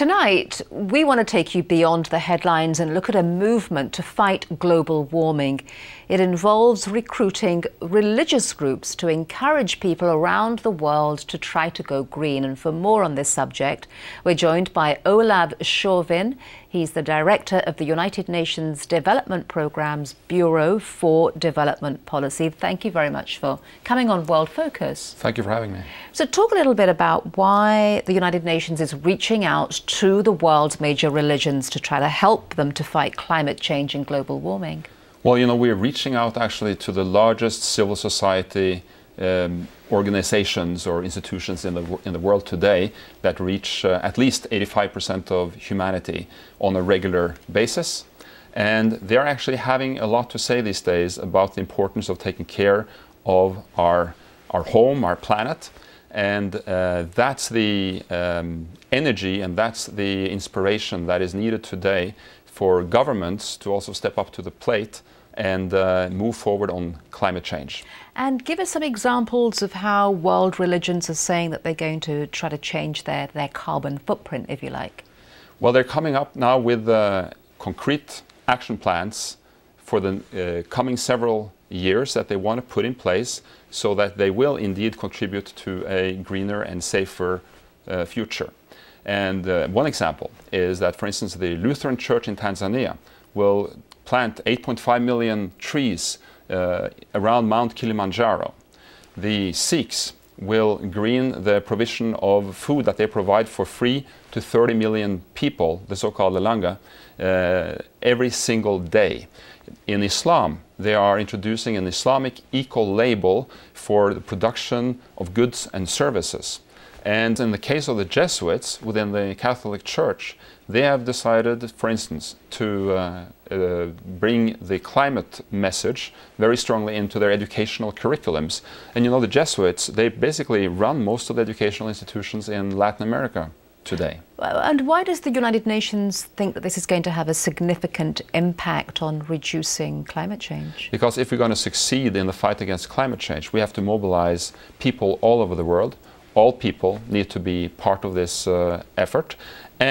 Tonight, we want to take you beyond the headlines and look at a movement to fight global warming. It involves recruiting religious groups to encourage people around the world to try to go green. And for more on this subject, we're joined by Olav Chauvin. He's the director of the United Nations Development Programme's Bureau for Development Policy. Thank you very much for coming on World Focus. Thank you for having me. So, talk a little bit about why the United Nations is reaching out to the world's major religions to try to help them to fight climate change and global warming. Well, you know, we're reaching out actually to the largest civil society. Um, organizations or institutions in the, in the world today that reach uh, at least 85% of humanity on a regular basis. And they're actually having a lot to say these days about the importance of taking care of our, our home, our planet. And uh, that's the um, energy and that's the inspiration that is needed today for governments to also step up to the plate and uh, move forward on climate change. And give us some examples of how world religions are saying that they're going to try to change their, their carbon footprint, if you like. Well, they're coming up now with uh, concrete action plans for the uh, coming several years that they want to put in place so that they will indeed contribute to a greener and safer uh, future. And uh, one example is that, for instance, the Lutheran Church in Tanzania will plant 8.5 million trees uh, around Mount Kilimanjaro. The Sikhs will green the provision of food that they provide for free to 30 million people, the so-called Langa, uh, every single day. In Islam, they are introducing an Islamic eco-label for the production of goods and services. And in the case of the Jesuits within the Catholic Church, they have decided, for instance, to uh, uh, bring the climate message very strongly into their educational curriculums. And you know, the Jesuits, they basically run most of the educational institutions in Latin America today. And why does the United Nations think that this is going to have a significant impact on reducing climate change? Because if we're going to succeed in the fight against climate change, we have to mobilize people all over the world all people need to be part of this uh, effort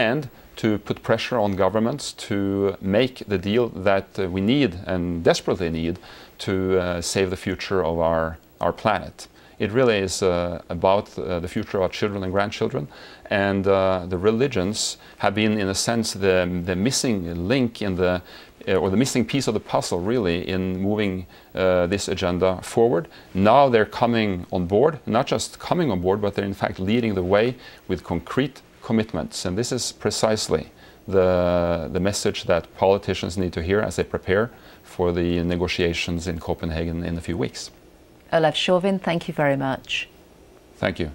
and to put pressure on governments to make the deal that uh, we need and desperately need to uh, save the future of our, our planet. It really is uh, about uh, the future of our children and grandchildren. And uh, the religions have been, in a sense, the, the missing link in the uh, or the missing piece of the puzzle, really, in moving uh, this agenda forward. Now they're coming on board, not just coming on board, but they're in fact leading the way with concrete commitments. And this is precisely the, the message that politicians need to hear as they prepare for the negotiations in Copenhagen in a few weeks. Olaf Chauvin, thank you very much. Thank you.